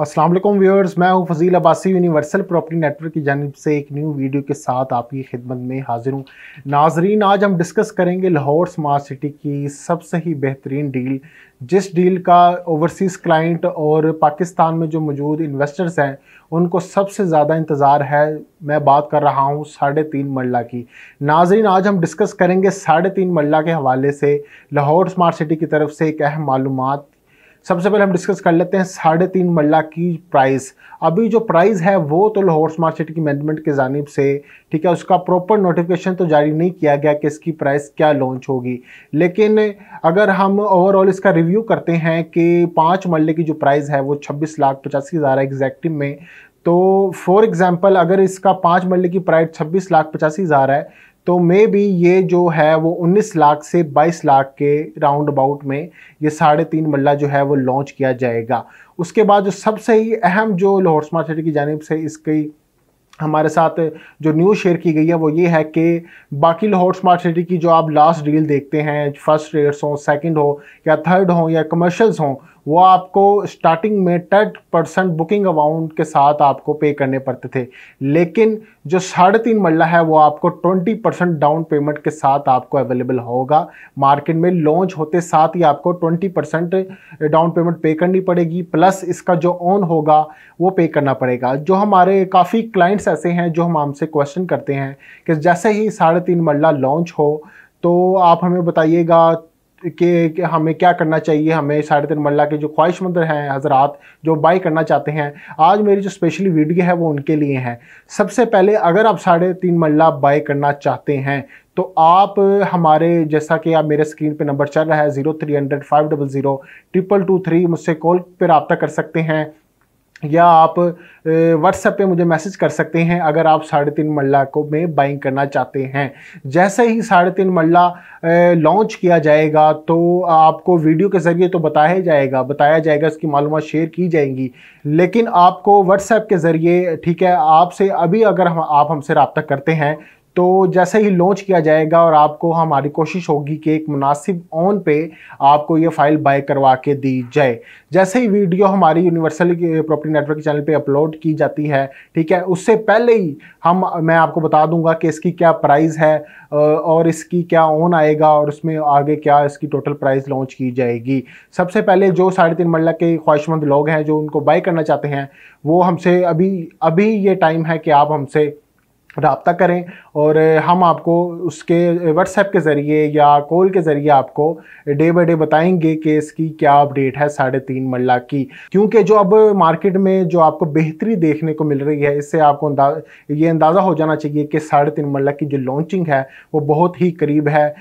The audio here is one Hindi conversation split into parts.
असलम व्यूअर्स मैं हूं Fazil Abbasi universal property network की जानब से एक न्यू वीडियो के साथ आपकी खिदमत में हाजिर हूं नाजरीन आज हम डिस्कस करेंगे लाहौर स्मार्ट सिटी की सबसे ही बेहतरीन डील जिस डील का ओवरसीज़ क्लाइंट और पाकिस्तान में जो मौजूद इन्वेस्टर्स हैं उनको सबसे ज़्यादा इंतज़ार है मैं बात कर रहा हूँ साढ़े तीन मरला की नाजरीन आज हम डिस्कस करेंगे साढ़े तीन मरला के हवाले से लाहौर स्मार्ट सिटी की तरफ से एक अहम मालूम सबसे पहले हम डिस्कस कर लेते हैं साढ़े तीन मल्ला की प्राइस अभी जो प्राइस है वो तो लाहौर स्मार्ट सिटी की मैनेजमेंट के जानब से ठीक है उसका प्रॉपर नोटिफिकेशन तो जारी नहीं किया गया कि इसकी प्राइस क्या लॉन्च होगी लेकिन अगर हम ओवरऑल इसका रिव्यू करते हैं कि पाँच मल्ले की जो प्राइस है वो छब्बीस लाख पचासी हज़ार एग्जैक्टिव में तो फॉर एग्ज़ाम्पल अगर इसका पाँच मल्ले की प्राइस छब्बीस लाख पचासी हज़ार है तो मे बी ये जो है वो 19 लाख से 22 लाख के राउंड अबाउट में ये साढ़े तीन मल्ला जो है वो लॉन्च किया जाएगा उसके बाद जो सबसे ही अहम जो लाहौर स्मार्ट सिटी की जानब से इसकी हमारे साथ जो न्यूज़ शेयर की गई है वो ये है कि बाकी लाहौर स्मार्ट सिटी की जो आप लास्ट डील देखते हैं फर्स्ट रेट्स हों सेकंड हो या थर्ड हो या कमर्शियल्स हों वो आपको स्टार्टिंग में टेन परसेंट बुकिंग अमाउंट के साथ आपको पे करने पड़ते थे लेकिन जो साढ़े तीन मरला है वो आपको ट्वेंटी परसेंट डाउन पेमेंट के साथ आपको अवेलेबल होगा मार्केट में लॉन्च होते साथ ही आपको ट्वेंटी परसेंट डाउन पेमेंट पे करनी पड़ेगी प्लस इसका जो ऑन होगा वो पे करना पड़ेगा जो हमारे काफ़ी क्लाइंट्स ऐसे हैं जो हम हमसे क्वेश्चन करते हैं कि जैसे ही साढ़े तीन मरला लॉन्च हो तो आप हमें बताइएगा के, हमें क्या करना चाहिए हमें साढ़े तीन मल्ला के जो ख्वाहिशमंद हैं हजरात जो बाई करना चाहते हैं आज मेरी जो स्पेशली वीडियो है वो उनके लिए है सबसे पहले अगर आप साढ़े तीन मल्ला बाई करना चाहते हैं तो आप हमारे जैसा कि आप मेरे स्क्रीन पे नंबर चल रहा है zero three hundred five double zero triple two three मुझसे कॉल पर रबता कर सकते हैं या आप व्हाट्सएप पे मुझे मैसेज कर सकते हैं अगर आप साढ़े तीन मल्ला को में बाइंग करना चाहते हैं जैसे ही साढ़े तीन मल्ला लॉन्च किया जाएगा तो आपको वीडियो के ज़रिए तो बताया जाएगा बताया जाएगा इसकी मालूम शेयर की जाएंगी लेकिन आपको व्हाट्सएप के ज़रिए ठीक है आपसे अभी अगर हम आप हमसे रबता करते हैं तो जैसे ही लॉन्च किया जाएगा और आपको हमारी कोशिश होगी कि एक मुनासिब ऑन पे आपको ये फ़ाइल बाय करवा के दी जाए जैसे ही वीडियो हमारी यूनिवर्सल प्रॉपर्टी नेटवर्क चैनल पे अपलोड की जाती है ठीक है उससे पहले ही हम मैं आपको बता दूंगा कि इसकी क्या प्राइस है और इसकी क्या ऑन आएगा और उसमें आगे क्या इसकी टोटल प्राइस लॉन्च की जाएगी सबसे पहले जो साढ़े तीन मरला के ख्वाहिशमंद लोग हैं जो उनको बाय करना चाहते हैं वो हमसे अभी अभी ये टाइम है कि आप हमसे रबता करें और हम आपको उसके व्हाट्सएप के ज़रिए या कॉल के ज़रिए आपको डे बाई डे बताएंगे कि इसकी क्या अपडेट है साढ़े तीन मरला की क्योंकि जो अब मार्केट में जो आपको बेहतरी देखने को मिल रही है इससे आपको अंदा, ये अंदाज़ा हो जाना चाहिए कि साढ़े तीन मरला की जो लॉन्चिंग है वो बहुत ही करीब है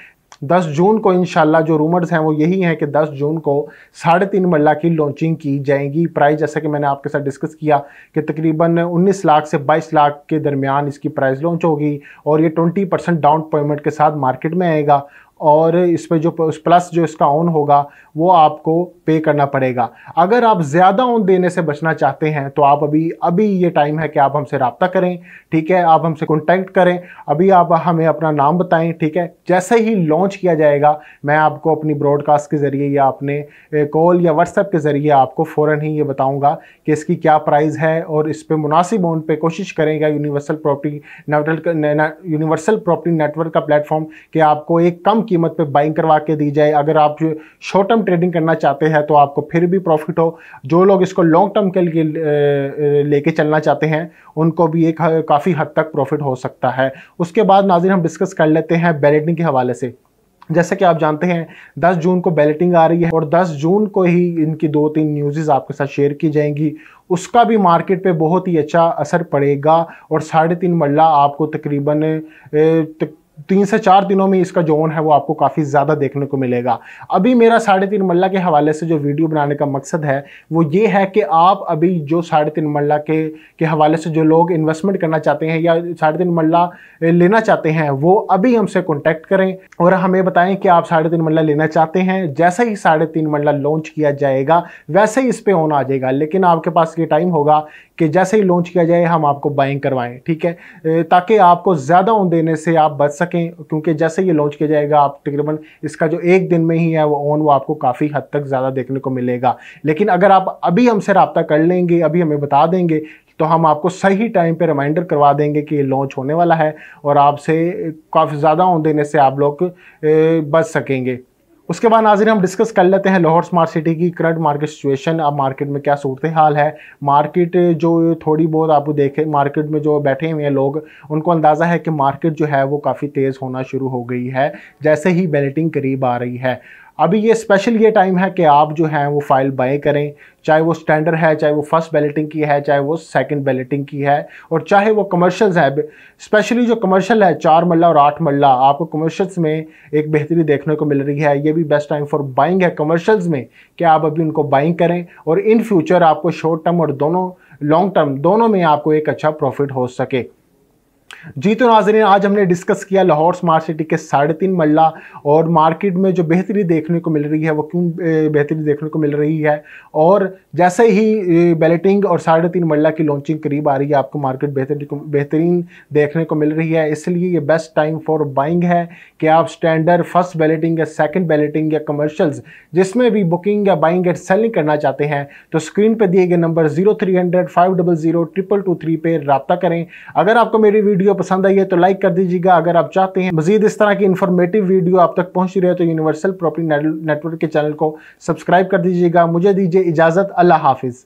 10 जून को इनशाला जो रूमर्स हैं वो यही हैं कि 10 जून को साढ़े तीन मरला की लॉन्चिंग की जाएगी प्राइस जैसा कि मैंने आपके साथ डिस्कस किया कि तकरीबन 19 लाख से 22 लाख के दरमियान इसकी प्राइस लॉन्च होगी और ये 20 परसेंट डाउन पेमेंट के साथ मार्केट में आएगा और इस पर जो प्लस जो इसका ऑन होगा वो आपको पे करना पड़ेगा अगर आप ज़्यादा ऑन देने से बचना चाहते हैं तो आप अभी अभी ये टाइम है कि आप हमसे रबता करें ठीक है आप हमसे कॉन्टैक्ट करें अभी आप हमें अपना नाम बताएं ठीक है जैसे ही लॉन्च किया जाएगा मैं आपको अपनी ब्रॉडकास्ट के ज़रिए या अपने कॉल या व्हाट्सएप के ज़रिए आपको फ़ौर ही ये बताऊँगा कि इसकी क्या प्राइस है और इस पर मुनासिब ऑन पर कोशिश करेंगे universal property universal property network का प्लेटफॉर्म कि आपको एक कम कीमत पे बाइंग करवा के दी जाए अगर आप शॉर्ट टर्म ट्रेडिंग करना चाहते हैं तो आपको फिर भी प्रॉफिट हो जो लोग इसको लॉन्ग टर्म के लिए लेके चलना चाहते हैं उनको भी एक काफ़ी हद तक प्रॉफिट हो सकता है उसके बाद नाजिर हम डिस्कस कर लेते हैं बैलेटिंग के हवाले से जैसे कि आप जानते हैं 10 जून को बैलेटिंग आ रही है और 10 जून को ही इनकी दो तीन न्यूज़ आपके साथ शेयर की जाएंगी उसका भी मार्केट पे बहुत ही अच्छा असर पड़ेगा और साढ़े तीन मरला आपको तकरीबन तक तीन से चार दिनों में इसका जोन है वो आपको काफ़ी ज़्यादा देखने को मिलेगा अभी मेरा साढ़े तीन मल्ला के हवाले से जो वीडियो बनाने का मकसद है वो ये है कि आप अभी जो साढ़े तीन मल्ला के के हवाले से जो लोग इन्वेस्टमेंट करना चाहते हैं या साढ़े तीन मल्ला लेना चाहते हैं वो अभी हमसे कॉन्टैक्ट करें और हमें बताएं कि आप साढ़े तीन मल्ला लेना चाहते हैं जैसे ही साढ़े तीन मल्ला लॉन्च किया जाएगा वैसे ही इस पर ऑन आ जाएगा लेकिन आपके पास ये टाइम होगा कि जैसे ही लॉन्च किया जाए हम आपको बाइंग करवाएं ठीक है ताकि आपको ज़्यादा ऑन देने से आप बच सकें सकें क्योंकि जैसे ये लॉन्च किया जाएगा आप तकरीबन इसका जो एक दिन में ही है वो ऑन वो आपको काफ़ी हद तक ज़्यादा देखने को मिलेगा लेकिन अगर आप अभी हमसे रबता कर लेंगे अभी हमें बता देंगे तो हम आपको सही टाइम पे रिमाइंडर करवा देंगे कि ये लॉन्च होने वाला है और आपसे काफ़ी ज़्यादा ऑन देने से आप लोग बच सकेंगे उसके बाद नाजिर हम डिस्कस कर लेते हैं लाहौर स्मार्ट सिटी की करंट मार्केट सिचुएशन अब मार्केट में क्या सूरत हाल है मार्केट जो थोड़ी बहुत आप देखें मार्केट में जो बैठे हुए हैं लोग उनको अंदाज़ा है कि मार्केट जो है वो काफ़ी तेज़ होना शुरू हो गई है जैसे ही बैलेटिंग करीब आ रही है अभी ये स्पेशल ये टाइम है कि आप जो हैं वो फाइल बाय करें चाहे वो स्टैंडर्ड है चाहे वो फर्स्ट बैलेटिंग की है चाहे वो सेकंड बैलेटिंग की है और चाहे वो कमर्शल्स है स्पेशली जो कमर्शियल है चार मल्ला और आठ मल्ला आपको कमर्शियल्स में एक बेहतरी देखने को मिल रही है ये भी बेस्ट टाइम फॉर बाइंग है कमर्शल्स में कि आप अभी उनको बाइंग करें और इन फ्यूचर आपको शॉर्ट टर्म और दोनों लॉन्ग टर्म दोनों में आपको एक अच्छा प्रॉफिट हो सके जी तो नाजरीन आज हमने डिस्कस किया लाहौर स्मार्ट सिटी के साढ़े तीन मल्ला और मार्केट में जो बेहतरी देखने को मिल रही है वो क्यों बेहतरी देखने को मिल रही है और जैसे ही बैलेटिंग और साढ़े तीन मल्ला की लॉन्चिंग करीब आ रही है आपको मार्केट बेहतरी को बेहतरीन देखने को मिल रही है इसलिए ये बेस्ट टाइम फॉर बाइंग है कि आप स्टैंडर्ड फर्स्ट बैलेटिंग या सेकेंड बैलेटिंग या कमर्शल्स जिसमें भी बुकिंग या बाइंग एंड सेलिंग करना चाहते हैं तो स्क्रीन पर दिए गए number zero three hundred five double zero triple two three पर रबता करें अगर आपको मेरी वीडियो वीडियो पसंद आई है तो लाइक कर दीजिएगा अगर आप चाहते हैं मजीद इस तरह की इन्फॉर्मेटिव वीडियो आप तक पहुंच रही है तो यूनिवर्सल प्रॉपर्टी नेटवर्क के चैनल को सब्सक्राइब कर दीजिएगा मुझे दीजिए इजाज़त अल्लाह हाफिज़